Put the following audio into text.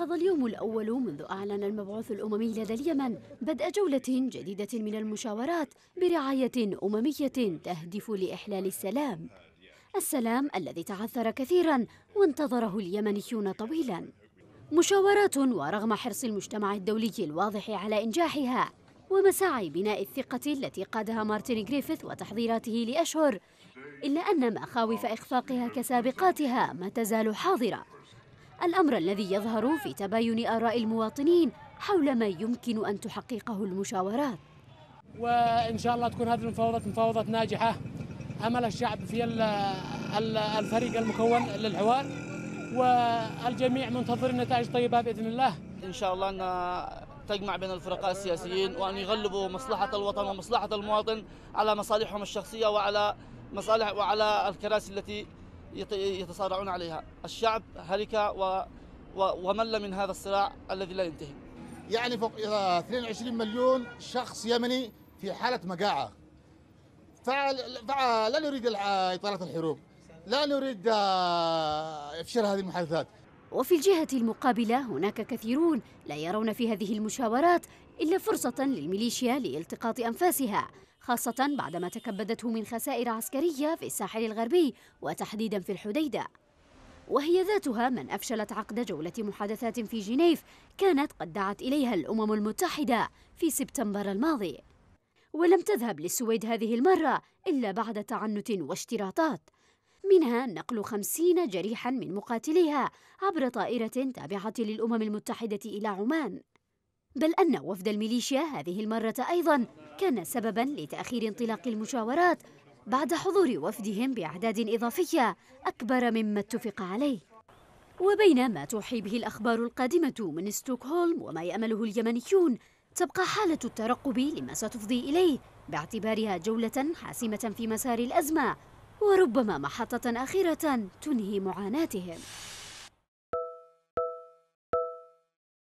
انقضى اليوم الأول منذ أعلن المبعوث الأممي لدى اليمن بدء جولة جديدة من المشاورات برعاية أممية تهدف لإحلال السلام السلام الذي تعثر كثيرا وانتظره اليمنيون طويلا مشاورات ورغم حرص المجتمع الدولي الواضح على إنجاحها ومساعي بناء الثقة التي قادها مارتن غريفيث وتحضيراته لأشهر إلا أن مخاوف إخفاقها كسابقاتها ما تزال حاضرة الأمر الذي يظهر في تباين آراء المواطنين حول ما يمكن أن تحققه المشاورات وإن شاء الله تكون هذه المفاوضات مفاوضات ناجحة أمل الشعب في الفريق المكون للحوار والجميع منتظر النتائج طيبة بإذن الله إن شاء الله أن تجمع بين الفرقاء السياسيين وأن يغلبوا مصلحة الوطن ومصلحة المواطن على مصالحهم الشخصية وعلى مصالح وعلى الكراسي التي يتصارعون عليها الشعب هلك و ومل من هذا الصراع الذي لا ينتهي يعني فوق 22 مليون شخص يمني في حالة مجاعة فعل... لا نريد إطالة الحروب لا نريد آه، إفشال هذه المحادثات وفي الجهة المقابلة هناك كثيرون لا يرون في هذه المشاورات إلا فرصة للميليشيا لالتقاط أنفاسها خاصة بعدما تكبدته من خسائر عسكرية في الساحل الغربي وتحديدا في الحديدة وهي ذاتها من أفشلت عقد جولة محادثات في جنيف كانت قد دعت إليها الأمم المتحدة في سبتمبر الماضي ولم تذهب للسويد هذه المرة إلا بعد تعنت واشتراطات منها نقل خمسين جريحا من مقاتليها عبر طائرة تابعة للأمم المتحدة إلى عمان بل أن وفد الميليشيا هذه المرة أيضا كان سببا لتأخير انطلاق المشاورات بعد حضور وفدهم بأعداد إضافية أكبر مما اتفق عليه وبين ما توحي به الأخبار القادمة من ستوكهولم وما يأمله اليمنيون تبقى حالة الترقب لما ستفضي إليه باعتبارها جولة حاسمة في مسار الأزمة وربما محطة أخيرة تنهي معاناتهم